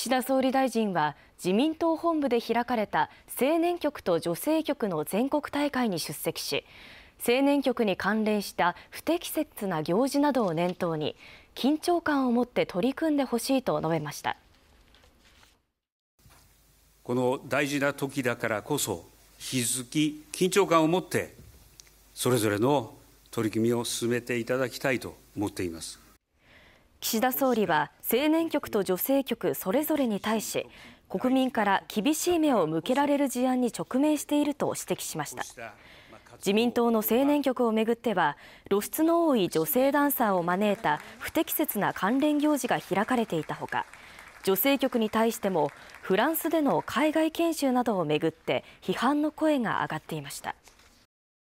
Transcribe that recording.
岸田総理大臣は自民党本部で開かれた青年局と女性局の全国大会に出席し青年局に関連した不適切な行事などを念頭に緊張感を持って取り組んでほしいと述べましたこの大事な時だからこそ引き続き緊張感を持ってそれぞれの取り組みを進めていただきたいと思っています。岸田総理は青年局と女性局それぞれに対し国民から厳しい目を向けられる事案に直面していると指摘しました自民党の青年局をめぐっては露出の多い女性ダンサーを招いた不適切な関連行事が開かれていたほか女性局に対してもフランスでの海外研修などをめぐって批判の声が上がっていました。